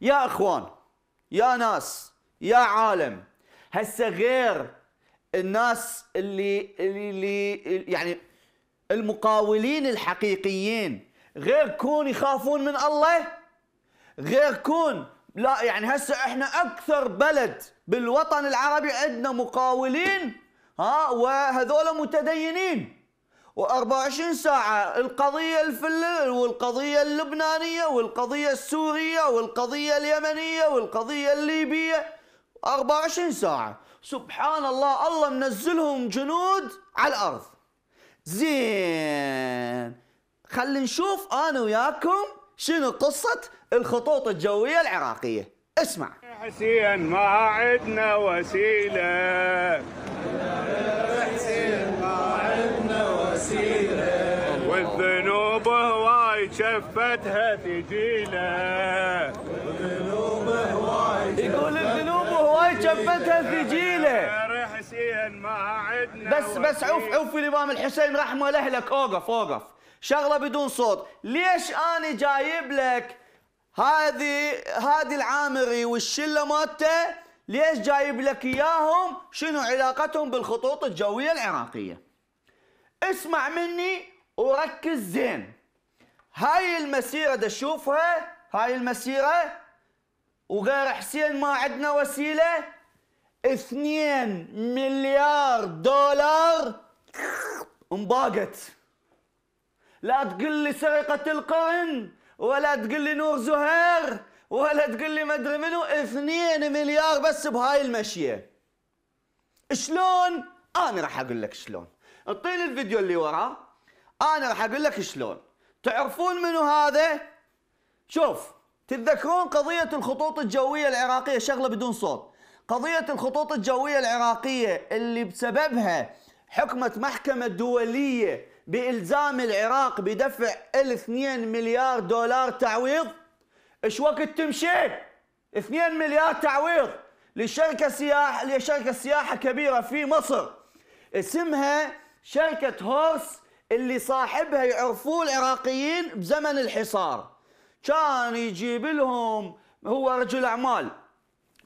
يا اخوان يا ناس يا عالم هسه غير الناس اللي اللي يعني المقاولين الحقيقيين غير كون يخافون من الله غير كون لا يعني هسه احنا اكثر بلد بالوطن العربي عندنا مقاولين ها وهذول متدينين و24 ساعة القضية الفلة والقضية اللبنانية والقضية السورية والقضية اليمنية والقضية الليبية 24 ساعه القضيه الفل والقضيه اللبنانيه والقضيه السوريه والقضيه اليمنيه والقضيه الليبيه 24 ساعه سبحان الله الله منزلهم جنود على الأرض زين خلينا نشوف أنا وياكم شنو قصة الخطوط الجوية العراقية اسمع حسين ما عندنا وسيلة وسيله والذنوب هواي شفتها ثجيله والذنوب هواي يقول الذنوب هواي شفتها ثجيله ما عدنا بس بس عوف عوف الامام الحسين رحمه لاهلك اوقف اوقف شغله بدون صوت ليش انا جايب لك هذه هادي العامري والشله مالته ليش جايب لك اياهم شنو علاقتهم بالخطوط الجويه العراقيه اسمع مني وركز زين هاي المسيرة دا شوفها هاي المسيرة وغير حسين ما عندنا وسيلة اثنين مليار دولار انباقت لا تقول لي سرقة القرن ولا تقول لي نور زهير ولا تقول لي مدري منو اثنين مليار بس بهاي المشية شلون؟ انا راح اقول لك شلون اعطيني الفيديو اللي وراه انا راح اقول لك شلون تعرفون منو هذا شوف تتذكرون قضية الخطوط الجوية العراقية شغلة بدون صوت قضية الخطوط الجوية العراقية اللي بسببها حكمت محكمة دولية بإلزام العراق بدفع 2 مليار دولار تعويض ايش وقت تمشي 2 مليار تعويض لشركة سياحة لشركة سياحة كبيرة في مصر اسمها شركة هورس اللي صاحبها يعرفوه العراقيين بزمن الحصار كان يجيب لهم هو رجل أعمال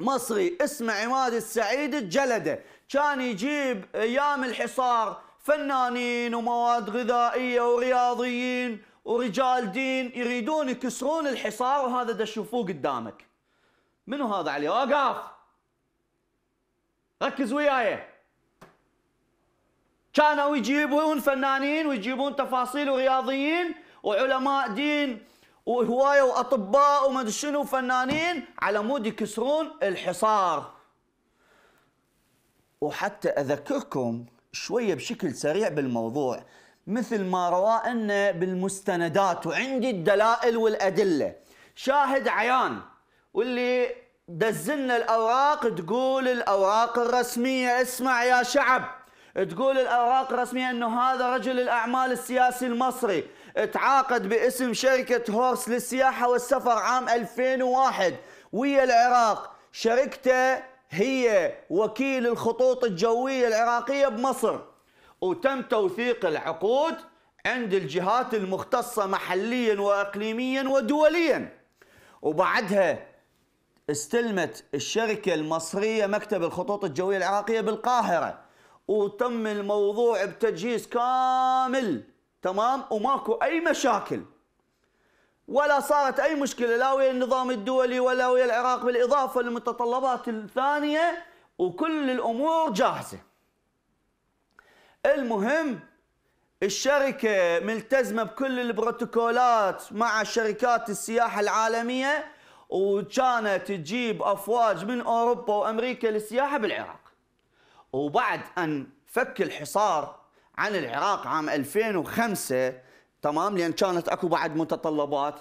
مصري اسمه عماد السعيد الجلدة كان يجيب أيام الحصار فنانين ومواد غذائية ورياضيين ورجال دين يريدون يكسرون الحصار وهذا دشوفوه قدامك منو هذا علي وقف ركز وياي كانوا يجيبون فنانين ويجيبون تفاصيل ورياضيين وعلماء دين وهوايه واطباء وما شنو فنانين على مود يكسرون الحصار. وحتى اذكركم شويه بشكل سريع بالموضوع مثل ما رواه أن بالمستندات وعندي الدلائل والادله. شاهد عيان واللي دزلنا الاوراق تقول الاوراق الرسميه اسمع يا شعب تقول الاوراق الرسميه انه هذا رجل الاعمال السياسي المصري تعاقد باسم شركه هورس للسياحه والسفر عام 2001 ويا العراق شركته هي وكيل الخطوط الجويه العراقيه بمصر وتم توثيق العقود عند الجهات المختصه محليا واقليميا ودوليا وبعدها استلمت الشركة المصرية مكتب الخطوط الجوية العراقية بالقاهرة وتم الموضوع بتجهيز كامل تمام وماكو اي مشاكل ولا صارت اي مشكله لا ويا النظام الدولي ولا ويا العراق بالاضافه للمتطلبات الثانيه وكل الامور جاهزه المهم الشركه ملتزمه بكل البروتوكولات مع شركات السياحه العالميه وكانت تجيب افواج من اوروبا وامريكا للسياحه بالعراق وبعد أن فك الحصار عن العراق عام 2005 تمام لأن كانت أكو بعد متطلبات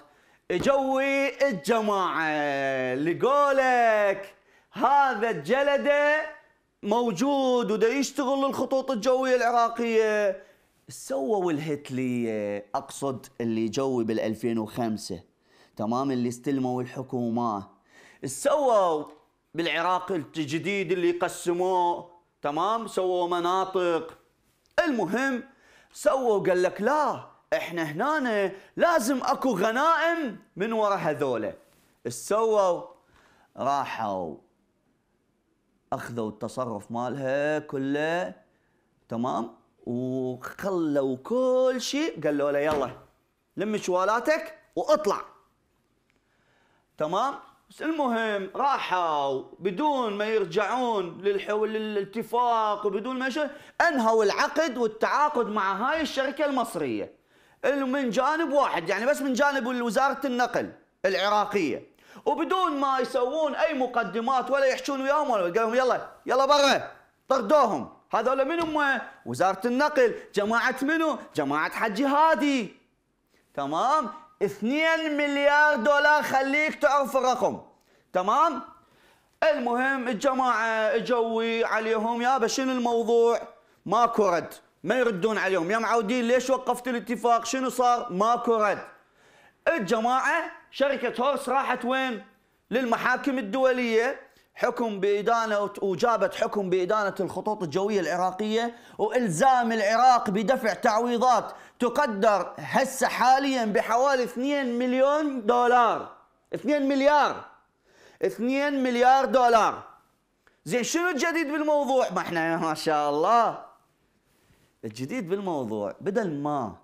اجوي الجماعة لقولك هذا الجلدة موجود ودا يشتغل الخطوط الجوية العراقية سووا الهتلية أقصد اللي جوي بال2005 تمام اللي استلموا الحكومة سووا بالعراق الجديد اللي قسموه تمام سووا مناطق المهم سووا قال لك لا احنا هنا لازم اكو غنائم من ورا هذولا سووا راحوا اخذوا التصرف مالها كله تمام وخلوا كل شيء قالوا له يلا لم شوالاتك واطلع تمام المهم راحوا بدون ما يرجعون للاتفاق وبدون ما شيء انهوا العقد والتعاقد مع هاي الشركه المصريه من جانب واحد يعني بس من جانب وزاره النقل العراقيه وبدون ما يسوون اي مقدمات ولا يحشون وياهم ولا قال لهم يلا يلا برا طردوهم هذول من هم؟ وزاره النقل جماعه منو؟ جماعه حجي هادي تمام 2 مليار دولار خليك تعرف الرقم تمام المهم الجماعه جوي عليهم يابا شنو الموضوع ماكو رد ما يردون عليهم يا معودين ليش وقفت الاتفاق شنو صار ماكو رد الجماعه شركه هورس راحت وين للمحاكم الدوليه حكم بإدانة وجابت حكم بإدانة الخطوط الجوية العراقية وإلزام العراق بدفع تعويضات تقدر هسه حاليا بحوالي 2 مليون دولار 2 مليار 2 مليار دولار زين شنو الجديد بالموضوع ما احنا ما شاء الله الجديد بالموضوع بدل ما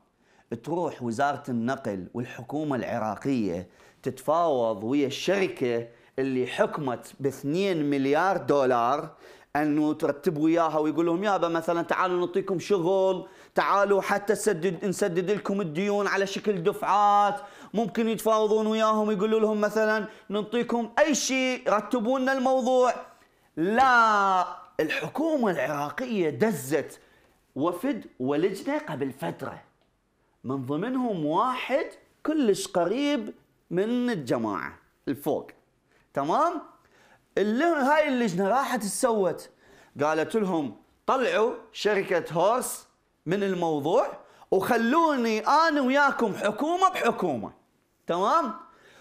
تروح وزارة النقل والحكومة العراقية تتفاوض ويا الشركة اللي حكمت ب 2 مليار دولار انه ترتبوا اياها ويقول لهم يابا مثلا تعالوا نعطيكم شغل، تعالوا حتى سدد نسدد لكم الديون على شكل دفعات، ممكن يتفاوضون وياهم يقولوا لهم مثلا نعطيكم اي شيء رتبوا لنا الموضوع. لا الحكومه العراقيه دزت وفد ولجنه قبل فتره من ضمنهم واحد كلش قريب من الجماعه الفوق تمام اللي هاي اللجنه راحت تسوت قالت لهم طلعوا شركه هورس من الموضوع وخلوني انا وياكم حكومه بحكومه تمام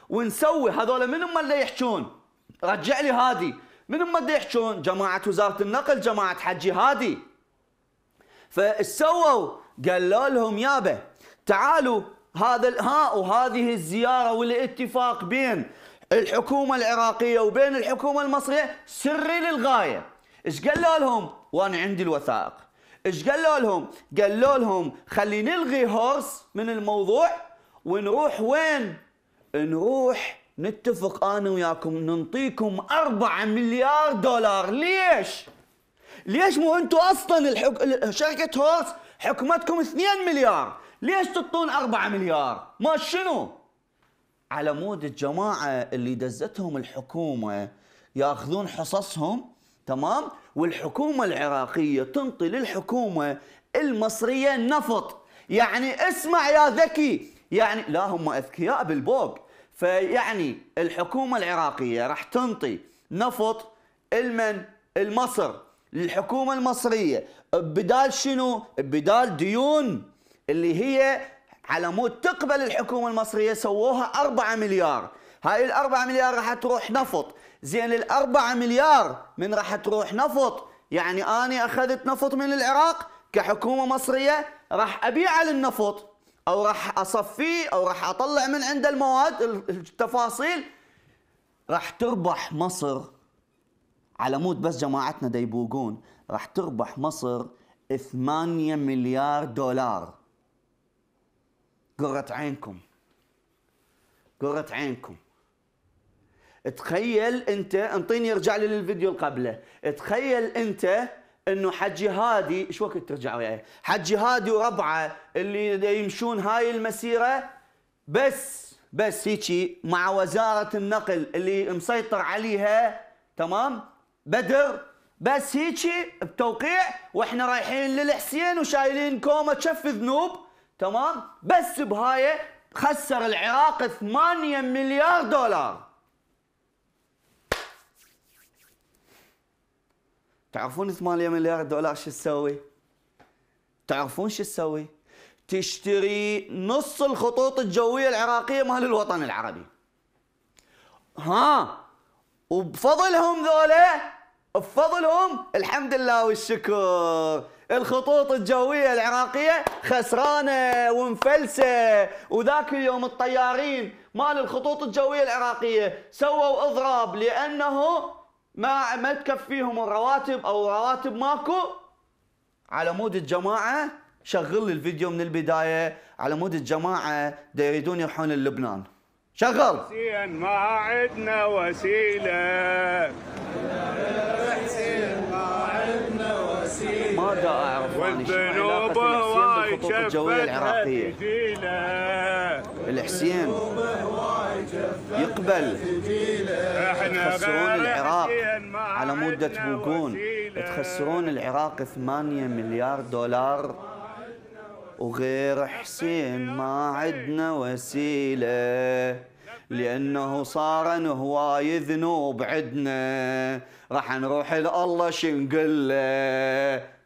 ونسوي هذول من هم اللي يحجون رجع لي هادي من هم اللي يحجون جماعه وزاره النقل جماعه حجي هادي فسووا قالوا لهم يابا تعالوا هذا ها وهذه الزياره والاتفاق بين الحكومه العراقيه وبين الحكومه المصريه سري للغايه ايش قالوا لهم وانا عندي الوثائق ايش قالوا لهم قالوا لهم خلي نلغي هورس من الموضوع ونروح وين نروح نتفق انا وياكم ننطيكم 4 مليار دولار ليش ليش مو انتم اصلا الحك... شركه هورس حكمتكم 2 مليار ليش تعطون 4 مليار ما شنو على مود الجماعه اللي دزتهم الحكومه ياخذون حصصهم تمام والحكومه العراقيه تنطي للحكومه المصريه نفط يعني اسمع يا ذكي يعني لا هم اذكياء بالبوق فيعني الحكومه العراقيه راح تنطي نفط المن المصر للحكومه المصريه بدال شنو بدال ديون اللي هي على مود تقبل الحكومه المصريه سووها 4 مليار هاي الأربعة مليار راح تروح نفط زين الأربعة مليار من راح تروح نفط يعني أنا أخذت نفط من العراق كحكومة مصرية راح أبيعه للنفط أو راح أصفيه أو راح أطلع من عند المواد التفاصيل راح تربح مصر على مود بس جماعتنا ديبوقون راح تربح مصر 8 مليار دولار قرة عينكم قرة عينكم تخيل انت انطيني ارجع لي للفيديو اللي قبله تخيل انت انه حجي هادي ايش وقت ترجع وياي حجي هادي وربعه اللي يمشون هاي المسيره بس بس هيجي مع وزاره النقل اللي مسيطر عليها تمام بدر بس هيجي بتوقيع واحنا رايحين للحسين وشايلين كومه شف ذنوب تمام بس بهاي خسر العراق 8 مليار دولار تعرفون 8 مليار دولار شو تسوي؟ تعرفون شو تسوي؟ تشتري نص الخطوط الجوية العراقية مال الوطن العربي ها وبفضلهم ذولا بفضلهم الحمد لله والشكر الخطوط الجوية العراقية خسرانة ومفلسة وذاك اليوم الطيارين مال الخطوط الجوية العراقية سووا إضراب لأنه ما ما تكفيهم الرواتب أو رواتب ماكو على مود الجماعة شغل لي الفيديو من البداية على مود الجماعة يريدون يروحون للبنان شغل ما عندنا وسيلة ماذا اعرف والذنوب هواي بالخطوط الجويه العراقيه الحسين يقبل تخسرون العراق على مدة بوكون تخسرون العراق 8 مليار دولار وغير حسين ما عدنا وسيلة لأنه صار هواي ذنوب عدنا راح نروح لله شنقله